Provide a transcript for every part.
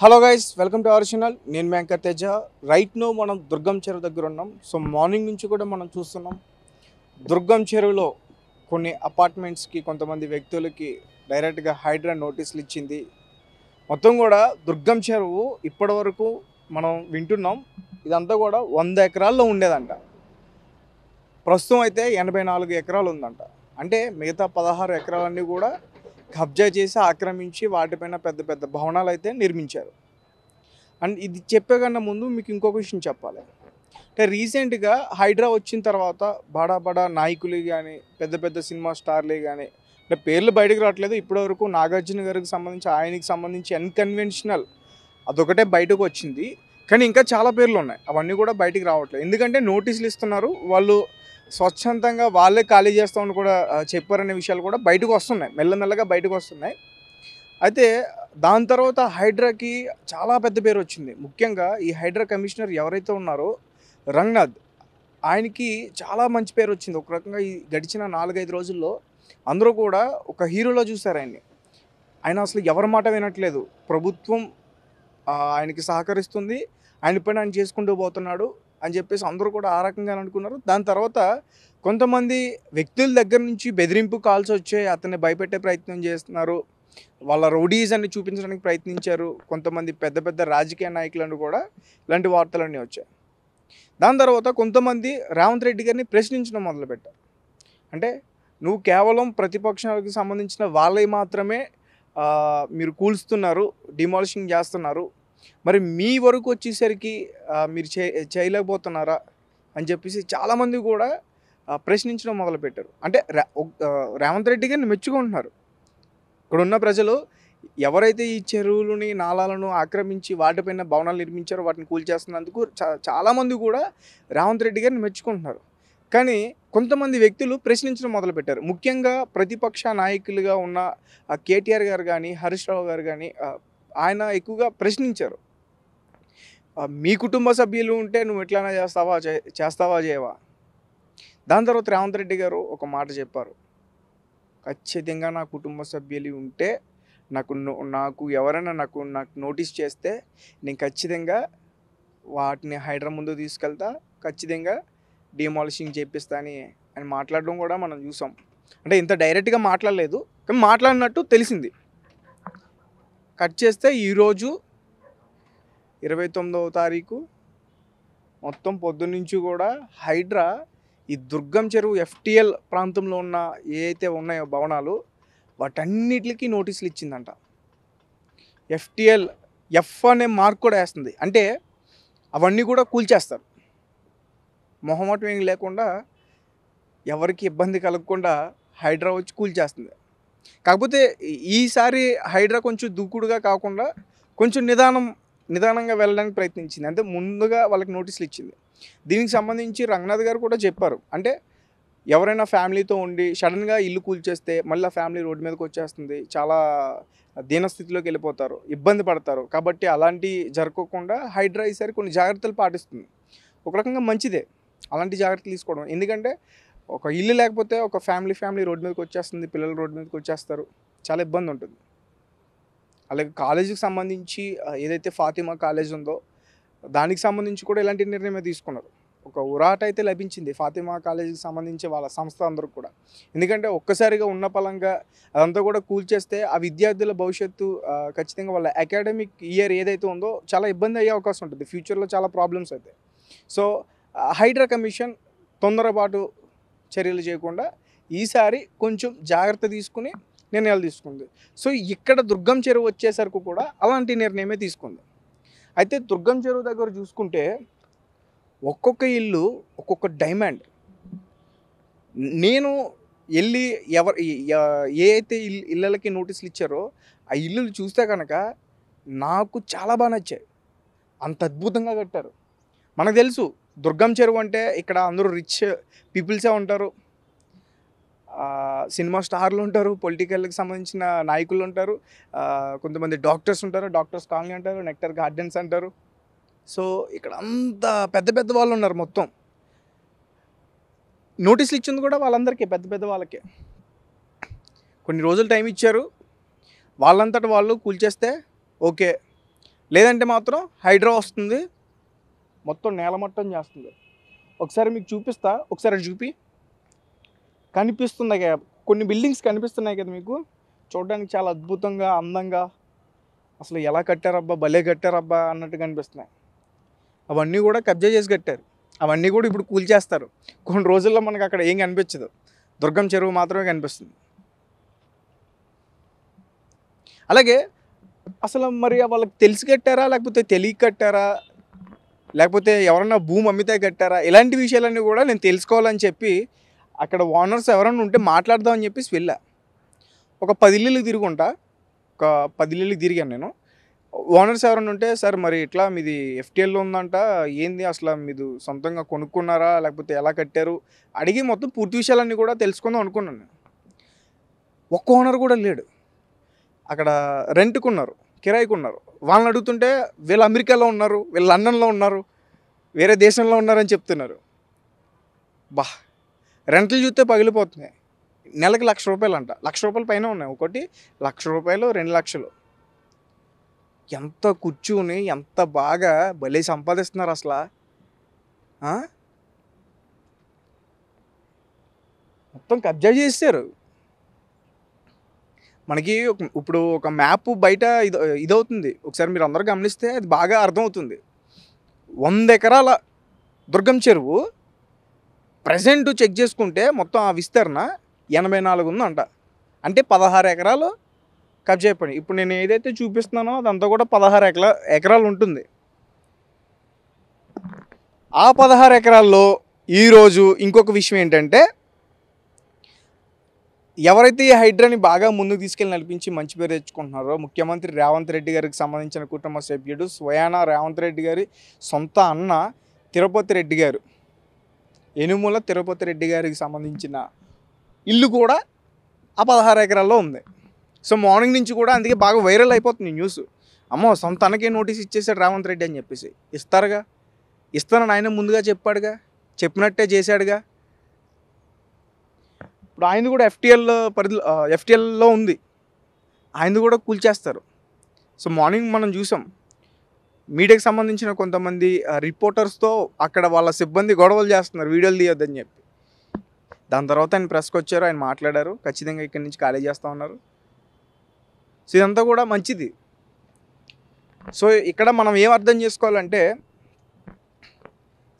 hello guys welcome to our channel నేను Venkat Teja right no మనం దుర్గం చెరువు దగ్గర ఉన్నాం సో మార్నింగ్ నుంచి కూడా మనం చూస్తున్నాం దుర్గం చెరువులో కొన్ని అపార్ట్మెంట్స్కి కొంతమంది వ్యక్తులకి డైరెక్ట్గా హైడ్రా నోటీసులు ఇచ్చింది మొత్తం కూడా దుర్గం చెరువు ఇప్పటి వరకు మనం వింటున్నాం ఇదంతా కూడా వంద ఎకరాల్లో ఉండేదంట ప్రస్తుతం అయితే ఎనభై నాలుగు ఎకరాలు ఉందంట అంటే మిగతా పదహారు ఎకరాలన్నీ కూడా కబ్జా చేసి ఆక్రమించి వాటిపైన పెద్ద పెద్ద భవనాలు అయితే నిర్మించారు అండ్ ఇది చెప్పే కన్నా ముందు మీకు ఇంకొక విషయం చెప్పాలి అంటే రీసెంట్గా హైడ్రా వచ్చిన తర్వాత బడా బడా నాయకులు కానీ పెద్ద పెద్ద సినిమా స్టార్లే కానీ అంటే పేర్లు బయటకు రావట్లేదు ఇప్పటివరకు నాగార్జున గారికి సంబంధించి ఆయనకి సంబంధించి అన్కన్వెన్షనల్ అదొకటే బయటకు వచ్చింది కానీ ఇంకా చాలా పేర్లు ఉన్నాయి అవన్నీ కూడా బయటికి రావట్లేదు ఎందుకంటే నోటీసులు ఇస్తున్నారు వాళ్ళు స్వచ్ఛందంగా వాళ్ళే ఖాళీ చేస్తామని కూడా చెప్పారనే విషయాలు కూడా బయటకు వస్తున్నాయి మెల్లమెల్లగా బయటకు వస్తున్నాయి అయితే దాని తర్వాత హైడ్రాకి చాలా పెద్ద పేరు వచ్చింది ముఖ్యంగా ఈ హైడ్రా కమిషనర్ ఎవరైతే ఉన్నారో రంగనాథ్ ఆయనకి చాలా మంచి పేరు వచ్చింది ఒక రకంగా ఈ గడిచిన నాలుగైదు రోజుల్లో అందరూ కూడా ఒక హీరోలో చూశారు ఆయన్ని ఆయన అసలు ఎవరి మాట వినట్లేదు ప్రభుత్వం ఆయనకి సహకరిస్తుంది ఆయన పైన ఆయన చేసుకుంటూ పోతున్నాడు అని చెప్పేసి అందరూ కూడా ఆ రకంగా అనుకున్నారు దాని తర్వాత కొంతమంది వ్యక్తుల దగ్గర నుంచి బెదిరింపు కాల్స్ వచ్చాయి అతన్ని భయపెట్టే ప్రయత్నం చేస్తున్నారు వాళ్ళ రౌడీస్ అన్ని చూపించడానికి ప్రయత్నించారు కొంతమంది పెద్ద పెద్ద రాజకీయ నాయకులను కూడా ఇలాంటి వార్తలన్నీ వచ్చాయి దాని తర్వాత కొంతమంది రేవంత్ రెడ్డి గారిని ప్రశ్నించడం మొదలుపెట్టారు అంటే నువ్వు కేవలం ప్రతిపక్షాలకు సంబంధించిన వాళ్ళే మాత్రమే మీరు కూల్స్తున్నారు డిమాలిషింగ్ చేస్తున్నారు మరి మీ వరకు వచ్చేసరికి మీరు చేయలేకపోతున్నారా అని చెప్పేసి చాలామంది కూడా ప్రశ్నించడం మొదలుపెట్టారు అంటే రేవంత్ రెడ్డి గారిని మెచ్చుకుంటున్నారు ఇక్కడ ఉన్న ప్రజలు ఎవరైతే ఈ చెరువులని నాళాలను ఆక్రమించి వాటిపైన భవనాలు నిర్మించారో వాటిని కూల్చేస్తున్నందుకు చాలామంది కూడా రేవంత్ రెడ్డి గారిని మెచ్చుకుంటున్నారు కానీ కొంతమంది వ్యక్తులు ప్రశ్నించడం మొదలుపెట్టారు ముఖ్యంగా ప్రతిపక్ష నాయకులుగా ఉన్న కేటీఆర్ గారు కానీ హరీష్ రావు గారు కానీ ఆయన ఎక్కువగా ప్రశ్నించారు మీ కుటుంబ సభ్యులు ఉంటే నువ్వు ఎట్లయినా చేస్తావా చేస్తావా చేయవా దాని తర్వాత రేవంత్ రెడ్డి గారు ఒక మాట చెప్పారు ఖచ్చితంగా నా కుటుంబ సభ్యులు ఉంటే నాకు నాకు ఎవరైనా నాకు నాకు నోటీస్ చేస్తే నేను ఖచ్చితంగా వాటిని హైడ్రా ముందు తీసుకెళ్తా ఖచ్చితంగా డిమాలిషింగ్ చేపిస్తా అని అని మాట్లాడడం కూడా మనం చూసాం అంటే ఇంత డైరెక్ట్గా మాట్లాడలేదు కానీ మాట్లాడినట్టు తెలిసింది కట్ చేస్తే ఈరోజు ఇరవై తొమ్మిదవ తారీఖు మొత్తం పొద్దున్నుంచి కూడా హైడ్రా ఈ దుర్గం చెరువు ఎఫ్టిఎల్ ప్రాంతంలో ఉన్న ఏవైతే ఉన్నాయో భవనాలు వాటన్నిటికి నోటీసులు ఇచ్చిందంట ఎఫ్టిఎల్ ఎఫ్ అనే మార్క్ కూడా వేస్తుంది అంటే అవన్నీ కూడా కూల్చేస్తారు మొహమాటం ఏం లేకుండా ఎవరికి ఇబ్బంది కలగకుండా హైడ్రా వచ్చి కూల్చేస్తుంది కాకపోతే ఈసారి హైడ్రా కొంచెం దూకుడుగా కాకుండా కొంచెం నిదానం నిదానంగా వెళ్ళడానికి ప్రయత్నించింది అంటే ముందుగా వాళ్ళకి నోటీసులు ఇచ్చింది దీనికి సంబంధించి రంగనాథ్ గారు కూడా చెప్పారు అంటే ఎవరైనా ఫ్యామిలీతో ఉండి సడన్గా ఇల్లు కూల్చేస్తే మళ్ళీ ఫ్యామిలీ రోడ్డు మీదకి వచ్చేస్తుంది చాలా దీనస్థితిలోకి వెళ్ళిపోతారు ఇబ్బంది పడతారు కాబట్టి అలాంటి జరగకుండా హైడ్రా ఈసారి కొన్ని జాగ్రత్తలు పాటిస్తుంది ఒక రకంగా మంచిదే అలాంటి జాగ్రత్తలు తీసుకోవడం ఎందుకంటే ఒక ఇల్లు లేకపోతే ఒక ఫ్యామిలీ ఫ్యామిలీ రోడ్ మీదకి వచ్చేస్తుంది పిల్లలు రోడ్ మీదకి వచ్చేస్తారు చాలా ఇబ్బంది ఉంటుంది అలాగే కాలేజీకి సంబంధించి ఏదైతే ఫాతిమా కాలేజ్ ఉందో దానికి సంబంధించి కూడా ఇలాంటి నిర్ణయమే తీసుకున్నారు ఒక ఉరాట అయితే లభించింది ఫాతిమా కాలేజీకి సంబంధించి వాళ్ళ సంస్థ అందరూ కూడా ఎందుకంటే ఒక్కసారిగా ఉన్న పలంగా అదంతా కూడా కూల్చేస్తే ఆ విద్యార్థుల భవిష్యత్తు ఖచ్చితంగా వాళ్ళ అకాడమిక్ ఇయర్ ఏదైతే ఉందో చాలా ఇబ్బంది అయ్యే అవకాశం ఉంటుంది ఫ్యూచర్లో చాలా ప్రాబ్లమ్స్ అవుతాయి సో హైడ్రా కమిషన్ తొందరపాటు చర్యలు చేయకుండా ఈసారి కొంచెం జాగ్రత్త తీసుకుని నిర్ణయాలు తీసుకుంది సో ఇక్కడ దుర్గం చెరువు వచ్చేసరికి కూడా అలాంటి నిర్ణయమే తీసుకుంది అయితే దుర్గం చెరువు దగ్గర చూసుకుంటే ఒక్కొక్క ఇల్లు ఒక్కొక్క డైమండ్ నేను వెళ్ళి ఎవరు ఏ అయితే ఇల్ ఇళ్ళకి నోటీసులు ఇచ్చారో ఆ ఇల్లులు చూస్తే కనుక నాకు చాలా బాగా నచ్చాయి అంత అద్భుతంగా కట్టారు మనకు తెలుసు దుర్గం చెరువు అంటే ఇక్కడ అందరూ రిచ్ పీపుల్సే ఉంటారు సినిమా స్టార్లు ఉంటారు పొలిటికల్కి సంబంధించిన నాయకులు ఉంటారు కొంతమంది డాక్టర్స్ ఉంటారు డాక్టర్స్ కాలనీ అంటారు నెక్టర్ గార్డెన్స్ అంటారు సో ఇక్కడ అంత పెద్ద పెద్ద వాళ్ళు ఉన్నారు మొత్తం నోటీసులు ఇచ్చింది కూడా వాళ్ళందరికీ పెద్ద పెద్ద వాళ్ళకే కొన్ని రోజులు టైం ఇచ్చారు వాళ్ళంతటి వాళ్ళు కూల్చేస్తే ఓకే లేదంటే మాత్రం హైడ్రా వస్తుంది మొత్తం నేలమట్టం చేస్తుంది ఒకసారి మీకు చూపిస్తా ఒకసారి చూపి కనిపిస్తుంది కదా కొన్ని బిల్డింగ్స్ కనిపిస్తున్నాయి కదా మీకు చూడడానికి చాలా అద్భుతంగా అందంగా అసలు ఎలా కట్టారబ్బా భలే కట్టారబ్బా అన్నట్టు కనిపిస్తున్నాయి అవన్నీ కూడా కబ్జా చేసి కట్టారు అవన్నీ కూడా ఇప్పుడు కూల్చేస్తారు కొన్ని రోజుల్లో మనకు అక్కడ ఏం కనిపించదు దుర్గం చెరువు మాత్రమే కనిపిస్తుంది అలాగే అసలు మరి వాళ్ళకి తెలిసి కట్టారా లేకపోతే తెలియ కట్టారా లేకపోతే ఎవరన్నా భూమి అమ్మితే కట్టారా ఇలాంటి విషయాలన్నీ కూడా నేను తెలుసుకోవాలని చెప్పి అక్కడ ఓనర్స్ ఎవరన్నా ఉంటే మాట్లాడదామని చెప్పేసి వెళ్ళా ఒక పది తిరుగుంటా ఒక పది తిరిగాను నేను ఓనర్స్ ఎవరన్నా ఉంటే సార్ మరి ఇట్లా మీది ఎఫ్టీఎల్లో ఉందంట ఏంది అసలు మీరు సొంతంగా కొనుక్కున్నారా లేకపోతే ఎలా కట్టారు అడిగి మొత్తం పూర్తి విషయాలన్నీ కూడా తెలుసుకుందాం అనుకున్నాను ఒక్క ఓనర్ కూడా లేడు అక్కడ రెంట్కున్నారు కిరాయికి ఉన్నారు వాళ్ళని అడుగుతుంటే వీళ్ళు అమెరికాలో ఉన్నారు వీళ్ళు లండన్లో ఉన్నారు వేరే దేశంలో ఉన్నారని చెప్తున్నారు బా రెంట్లు చూస్తే పగిలిపోతున్నాయి నెలకి లక్ష రూపాయలు అంట లక్ష రూపాయల పైన ఉన్నాయి ఒకటి లక్ష రూపాయలు రెండు లక్షలు ఎంత కూర్చుని ఎంత బాగా భలే సంపాదిస్తున్నారు అసలు మొత్తం కబ్జా చేశారు మనకి ఇప్పుడు ఒక మ్యాప్ బయట ఇది ఇదవుతుంది ఒకసారి మీరు అందరూ గమనిస్తే అది బాగా అర్థమవుతుంది వంద ఎకరాల దుర్గం చెరువు ప్రజెంట్ చెక్ చేసుకుంటే మొత్తం ఆ విస్తరణ ఎనభై నాలుగు ఉందంట అంటే పదహారు ఎకరాలు కబ్జా అయిపోయి ఇప్పుడు నేను ఏదైతే చూపిస్తున్నానో అదంతా కూడా పదహారు ఎకర ఎకరాలు ఉంటుంది ఆ పదహారు ఎకరాల్లో ఈరోజు ఇంకొక విషయం ఏంటంటే ఎవరైతే ఈ హైడ్రాని బాగా ముందుకు తీసుకెళ్లి నడిపించి మంచి పేరు తెచ్చుకుంటున్నారో ముఖ్యమంత్రి రేవంత్ రెడ్డి గారికి సంబంధించిన కుటుంబ సభ్యుడు స్వయాన రేవంత్ రెడ్డి గారి సొంత అన్న తిరుపతి రెడ్డి గారు ఎనుమూల తిరుపతి రెడ్డి గారికి సంబంధించిన ఇల్లు కూడా ఆ పదహారు ఎకరాల్లో ఉంది సో మార్నింగ్ నుంచి కూడా అందుకే బాగా వైరల్ అయిపోతుంది న్యూస్ అమ్మో సొంత అన్నకే నోటీస్ ఇచ్చేసాడు రేవంత్ రెడ్డి అని చెప్పేసి ఇస్తారుగా ఇస్తానని ఆయన ముందుగా చెప్పాడుగా చెప్పినట్టే చేశాడుగా ఇప్పుడు ఆయన కూడా ఎఫ్టీఎల్ పరిధిలో ఎఫ్టీఎల్లో ఉంది ఆయన కూడా కూల్చేస్తారు సో మార్నింగ్ మనం చూసాం మీడియాకి సంబంధించిన కొంతమంది రిపోర్టర్స్తో అక్కడ వాళ్ళ సిబ్బంది గొడవలు చేస్తున్నారు వీడియోలు తీయొద్దని చెప్పి దాని తర్వాత ఆయన ప్రెస్కి వచ్చారు ఆయన మాట్లాడారు ఖచ్చితంగా ఇక్కడి నుంచి ఖాళీ చేస్తూ ఉన్నారు సో ఇదంతా కూడా మంచిది సో ఇక్కడ మనం ఏం అర్థం చేసుకోవాలంటే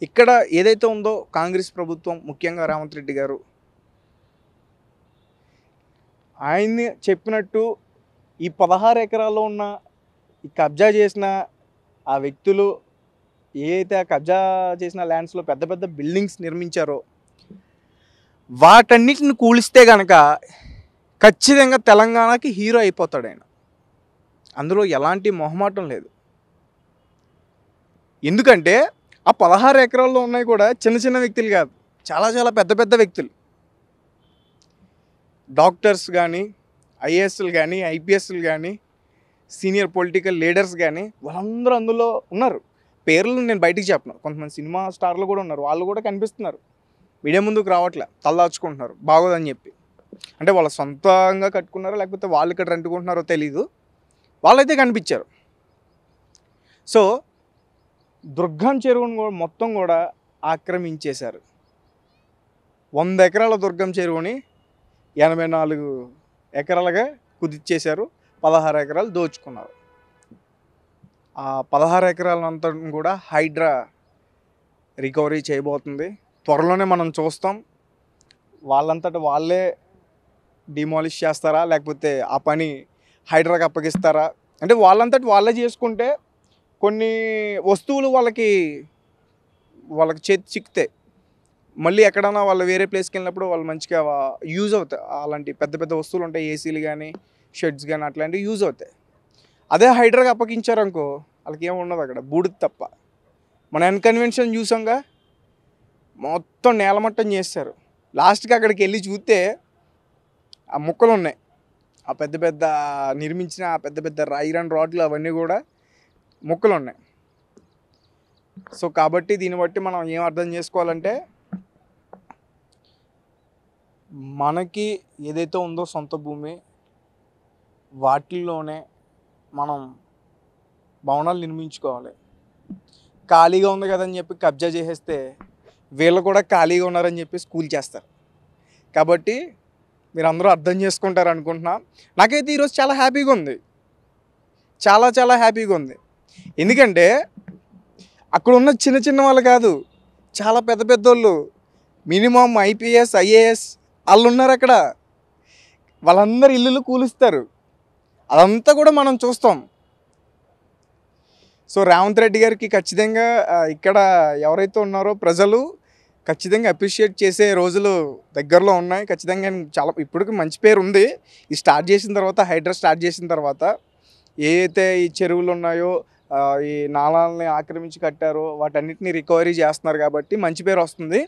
ఇక్కడ ఏదైతే ఉందో కాంగ్రెస్ ప్రభుత్వం ముఖ్యంగా రేవంత్ రెడ్డి గారు ఆయన్ని చెప్పినట్టు ఈ పదహారు ఎకరాల్లో ఉన్న ఈ కబ్జా చేసిన ఆ వ్యక్తులు ఏదైతే ఆ కబ్జా చేసిన ల్యాండ్స్లో పెద్ద పెద్ద బిల్డింగ్స్ నిర్మించారో వాటన్నిటిని కూలిస్తే కనుక ఖచ్చితంగా తెలంగాణకి హీరో అయిపోతాడు ఆయన అందులో ఎలాంటి మొహమాటం లేదు ఎందుకంటే ఆ పదహారు ఎకరాల్లో ఉన్నాయి కూడా చిన్న చిన్న వ్యక్తులు కాదు చాలా చాలా పెద్ద పెద్ద వ్యక్తులు డాక్టర్స్ కానీ ఐఏఎస్లు కానీ ఐపీఎస్లు కానీ సీనియర్ పొలిటికల్ లీడర్స్ కానీ వాళ్ళందరూ అందులో ఉన్నారు పేర్లు నేను బయటికి చెప్పను కొంతమంది సినిమా స్టార్లు కూడా ఉన్నారు వాళ్ళు కూడా కనిపిస్తున్నారు మీడియా ముందుకు రావట్లే తలదాచుకుంటున్నారు బాగోదని చెప్పి అంటే వాళ్ళ సొంతంగా కట్టుకున్నారో లేకపోతే వాళ్ళు ఇక్కడ రెండుకుంటున్నారో తెలీదు వాళ్ళైతే కనిపించారు సో దుర్గం చెరువును కూడా మొత్తం కూడా ఆక్రమించేశారు వంద ఎకరాల దుర్గం చెరువుని ఎనభై నాలుగు ఎకరాలుగా కుదిచ్చేశారు పదహారు ఎకరాలు దోచుకున్నారు ఆ పదహారు ఎకరాలంతా కూడా హైడ్రా రికవరీ చేయబోతుంది త్వరలోనే మనం చూస్తాం వాళ్ళంతటా వాళ్ళే డిమాలిష్ చేస్తారా లేకపోతే ఆ పని హైడ్రాకి అప్పగిస్తారా అంటే వాళ్ళంతటి వాళ్ళే చేసుకుంటే కొన్ని వస్తువులు వాళ్ళకి వాళ్ళకి చేతి చిక్తే మళ్ళీ ఎక్కడైనా వాళ్ళు వేరే ప్లేస్కి వెళ్ళినప్పుడు వాళ్ళు మంచిగా యూజ్ అవుతాయి అలాంటి పెద్ద పెద్ద వస్తువులు ఉంటాయి ఏసీలు కానీ షెడ్స్ కానీ అట్లాంటివి యూజ్ అవుతాయి అదే హైడ్రాకి అప్పగించారనుకో వాళ్ళకి ఏమి ఉండదు అక్కడ బూడిద తప్ప మన అన్కన్వెన్షన్ చూసాంగా మొత్తం నేలమట్టం చేస్తారు లాస్ట్కి అక్కడికి వెళ్ళి చూస్తే ఆ ముక్కలు ఉన్నాయి ఆ పెద్ద పెద్ద నిర్మించిన ఆ పెద్ద పెద్ద ఐరన్ రాడ్లు అవన్నీ కూడా ముక్కలు ఉన్నాయి సో కాబట్టి దీన్ని బట్టి మనం ఏం అర్థం చేసుకోవాలంటే మనకి ఏదైతే ఉందో సొంత భూమి వాటిల్లోనే మనం భవనాలు నిర్మించుకోవాలి ఖాళీగా ఉంది కదని చెప్పి కబ్జా చేసేస్తే వీళ్ళు కూడా ఖాళీగా ఉన్నారని చెప్పి స్కూల్ చేస్తారు కాబట్టి మీరు అందరూ అర్థం చేసుకుంటారు అనుకుంటున్నా నాకైతే ఈరోజు చాలా హ్యాపీగా ఉంది చాలా చాలా హ్యాపీగా ఉంది ఎందుకంటే అక్కడ ఉన్న చిన్న చిన్న వాళ్ళు కాదు చాలా పెద్ద పెద్దోళ్ళు మినిమం ఐపీఎస్ ఐఏఎస్ వాళ్ళు ఉన్నారు అక్కడ వాళ్ళందరు ఇల్లులు కూలుస్తారు అదంతా కూడా మనం చూస్తాం సో రేవంత్ రెడ్డి గారికి ఖచ్చితంగా ఇక్కడ ఎవరైతే ఉన్నారో ప్రజలు ఖచ్చితంగా అప్రిషియేట్ చేసే రోజులు దగ్గరలో ఉన్నాయి ఖచ్చితంగా చాలా ఇప్పటికి మంచి పేరు ఉంది ఈ స్టార్ట్ చేసిన తర్వాత హైడ్రా స్టార్ట్ చేసిన తర్వాత ఏదైతే ఈ చెరువులు ఉన్నాయో ఈ నాళాలని ఆక్రమించి కట్టారో వాటన్నిటిని రికవరీ చేస్తున్నారు కాబట్టి మంచి పేరు వస్తుంది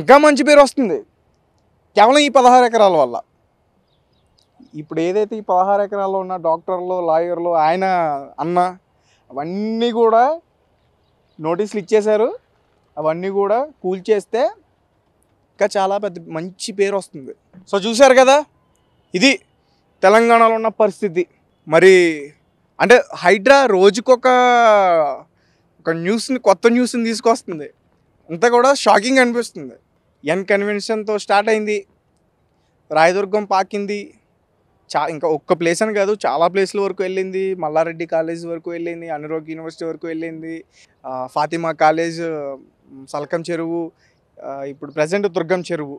ఇంకా మంచి పేరు వస్తుంది కేవలం ఈ పదహారు ఎకరాల వల్ల ఇప్పుడు ఏదైతే ఈ పదహారు ఎకరాల్లో ఉన్న డాక్టర్లు లాయర్లు ఆయన అన్న అవన్నీ కూడా నోటీసులు ఇచ్చేశారు అవన్నీ కూడా కూల్చేస్తే ఇంకా చాలా పెద్ద మంచి పేరు వస్తుంది సో చూశారు కదా ఇది తెలంగాణలో ఉన్న పరిస్థితి మరి అంటే హైడ్రా రోజుకొక ఒక న్యూస్ని కొత్త న్యూస్ని తీసుకొస్తుంది అంతా కూడా షాకింగ్ అనిపిస్తుంది ఎన్ కన్వెన్షన్తో స్టార్ట్ అయింది రాయదుర్గం పాకింది చా ఇంకా ఒక్క ప్లేస్ అని కాదు చాలా ప్లేస్ల వరకు వెళ్ళింది మల్లారెడ్డి కాలేజ్ వరకు వెళ్ళింది అనురోగ్ యూనివర్సిటీ వరకు వెళ్ళింది ఫాతిమా కాలేజ్ సల్కం చెరువు ఇప్పుడు ప్రజెంట్ దుర్గం చెరువు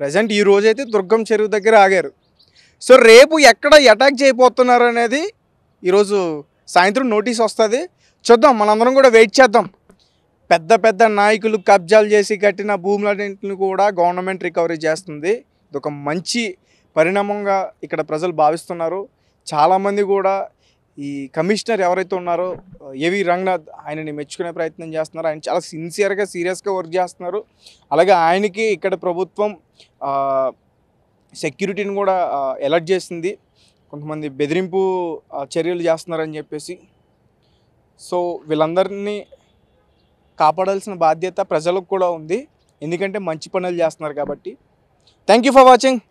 ప్రజెంట్ ఈ రోజైతే దుర్గం చెరువు దగ్గర ఆగారు సో రేపు ఎక్కడ అటాక్ చేయబోతున్నారు అనేది ఈరోజు సాయంత్రం నోటీస్ వస్తుంది చూద్దాం మనందరం కూడా వెయిట్ చేద్దాం పెద్ద పెద్ద నాయకులు కబ్జాలు చేసి కట్టిన భూములన్నింటిని కూడా గవర్నమెంట్ రికవరీ చేస్తుంది ఇది ఒక మంచి పరిణామంగా ఇక్కడ ప్రజలు భావిస్తున్నారు చాలామంది కూడా ఈ కమిషనర్ ఎవరైతే ఉన్నారో ఏవి రంగనాథ్ ఆయనని మెచ్చుకునే ప్రయత్నం చేస్తున్నారు ఆయన చాలా సిన్సియర్గా సీరియస్గా వర్క్ చేస్తున్నారు అలాగే ఆయనకి ఇక్కడ ప్రభుత్వం సెక్యూరిటీని కూడా ఎలర్ట్ చేసింది కొంతమంది బెదిరింపు చర్యలు చేస్తున్నారని చెప్పేసి సో వీళ్ళందరినీ కాపాడాల్సిన బాధ్యత ప్రజలకు కూడా ఉంది ఎందుకంటే మంచి పనులు చేస్తున్నారు కాబట్టి థ్యాంక్ ఫర్ వాచింగ్